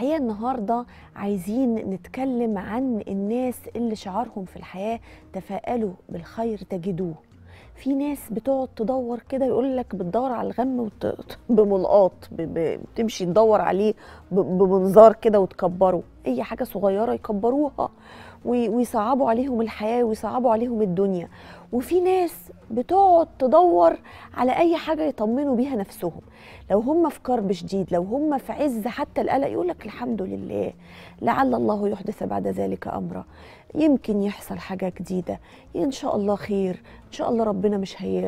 الحقيقه النهارده عايزين نتكلم عن الناس اللي شعارهم في الحياه تفائلوا بالخير تجدوه في ناس بتقعد تدور كده يقول لك بتدور على الغم وت... بملقاط بتمشي تدور عليه بمنظار كده وتكبره اي حاجه صغيره يكبروها ويصعبوا عليهم الحياه ويصعبوا عليهم الدنيا وفي ناس بتقعد تدور على اي حاجه يطمنوا بيها نفسهم لو هم في كرب شديد لو هم في عز حتى القلق يقول لك الحمد لله لعل الله يحدث بعد ذلك امرا يمكن يحصل حاجه جديده ان شاء الله خير ان شاء الله ربنا مش هي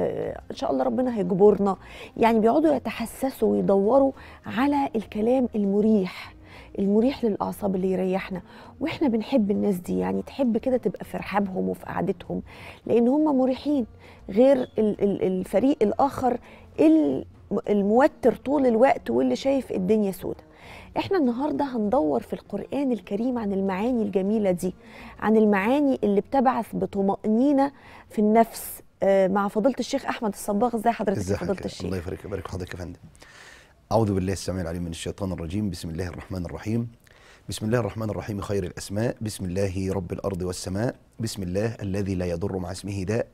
ان شاء الله ربنا هيجبرنا يعني بيقعدوا يتحسسوا ويدوروا على الكلام المريح المريح للاعصاب اللي يريحنا واحنا بنحب الناس دي يعني تحب كده تبقى في رحابهم وفي قعدتهم لان هم مريحين غير الفريق الاخر الموتر طول الوقت واللي شايف الدنيا سودة احنا النهاردة هندور في القرآن الكريم عن المعاني الجميلة دي عن المعاني اللي بتبعث بطمأنينة في النفس آه، مع فضيلة الشيخ أحمد الصباغ ازاي حضرتك فضيلة الشيخ الله يبارك فيك يا فندم أعوذ بالله السميع العليم من الشيطان الرجيم بسم الله الرحمن الرحيم بسم الله الرحمن الرحيم خير الأسماء بسم الله رب الأرض والسماء بسم الله الذي لا يضر مع اسمه داء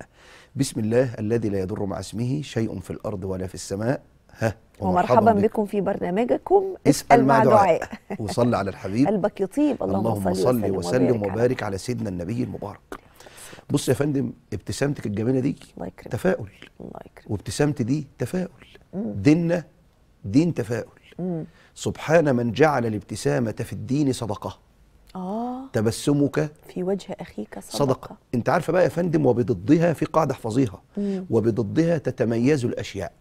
بسم الله الذي لا يضر مع اسمه شيء في الأرض ولا في السماء ها ومرحبا, بكم في برنامجكم اسأل مع دعاء, وصل على الحبيب قلبك يطيب اللهم, اللهم صل وسلم وبارك على سيدنا النبي المبارك بص يا فندم ابتسامتك الجميله دي تفاؤل الله يكرمك وابتسامتي دي تفاؤل ديننا دين تفاؤل سبحان من جعل الابتسامة في الدين صدقة آه تبسمك في وجه أخيك صدقة, صدقة. أنت عارفة بقى يا فندم وبضدها في قاعدة احفظيها وبضدها تتميز الأشياء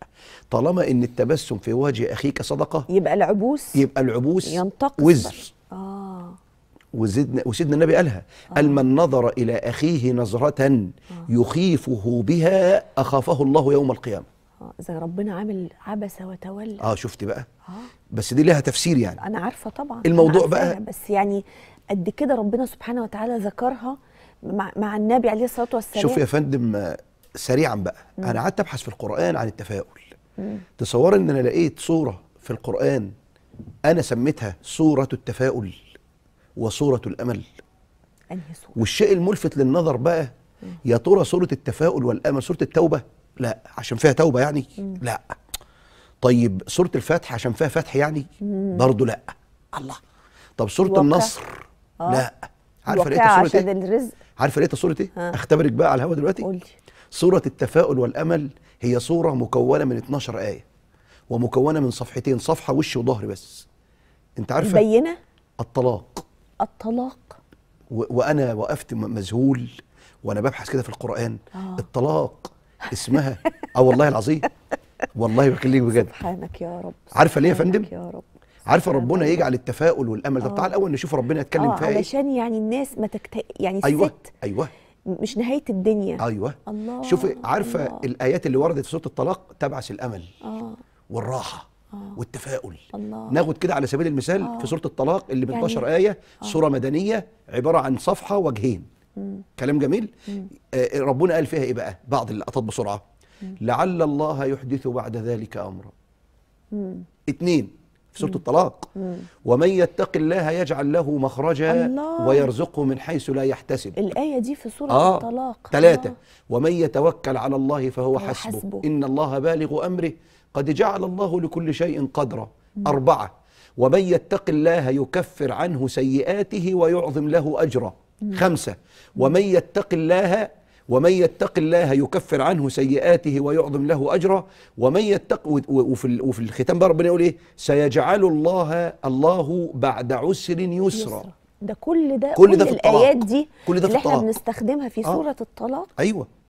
طالما أن التبسم في وجه أخيك صدقة يبقى العبوس يبقى العبوس ينتقص وزر آه وزدنا وسيدنا النبي قالها آه. قال من نظر إلى أخيه نظرة آه. يخيفه بها أخافه الله يوم القيامة آه، اذا ربنا عامل عبس وتولى اه شفتي بقى آه. بس دي ليها تفسير يعني انا عارفه طبعا الموضوع عارفة بقى بس يعني قد كده ربنا سبحانه وتعالى ذكرها مع, مع النبي عليه الصلاه والسلام شوف يا فندم سريعا بقى مم. انا قعدت ابحث في القران عن التفاؤل تصور ان انا لقيت صوره في القران انا سميتها صوره التفاؤل وصوره الامل انهي صوره والشيء الملفت للنظر بقى يا ترى صوره التفاؤل والامل صوره التوبه لا عشان فيها توبه يعني مم. لا طيب سوره الفتح عشان فيها فتح يعني برضه لا الله طب سوره النصر آه. لا عارفه لقيتها سوره ايه الرزق عارفه لقيتها سوره ايه آه. اختبرك بقى على الهوا دلوقتي قولي سوره التفاؤل والامل هي سوره مكونه من 12 ايه ومكونه من صفحتين صفحه وش وظهر بس انت عارفه بينه الطلاق الطلاق وانا وقفت مذهول وانا ببحث كده في القران آه. الطلاق اسمها اه والله العظيم والله بكلمك بجد سبحانك يا رب عارفه ليه يا فندم يا رب عارفه ربنا يجعل التفاؤل والامل ده آه. تعال الاول نشوف ربنا يتكلم آه، فيها ايه علشان يعني الناس ما تكتئب يعني أيوة. الست ايوه مش نهايه الدنيا ايوه الله شوفي عارفه الله. الايات اللي وردت في سوره الطلاق تبعث الامل آه. والراحه آه. والتفاؤل الله. ناخد كده على سبيل المثال آه. في سوره الطلاق اللي ب 12 يعني ايه آه. سوره مدنيه عباره عن صفحه وجهين مم. كلام جميل مم. آه، آه، ربنا قال فيها ايه بقى بعض اللقطات بسرعه مم. لعل الله يحدث بعد ذلك امرا اتنين في سوره الطلاق ومن يتق الله يجعل له مخرجا الله. ويرزقه من حيث لا يحتسب الايه دي في سوره آه. الطلاق ثلاثة آه. ومن يتوكل على الله فهو حسبه. حسبه ان الله بالغ امره قد جعل الله لكل شيء قدرا اربعه ومن يتق الله يكفر عنه سيئاته ويعظم له اجرا خمسة ومن يتق الله ومن يتق الله يكفر عنه سيئاته ويعظم له أجرا ومن يتق وفي, وفي الختام بقى ربنا يقول إيه سيجعل الله الله بعد عسر يسرا ده كل ده كل, كل ده في الآيات دي كل ده في اللي احنا بنستخدمها في آه. سورة آه. الطلاق أيوه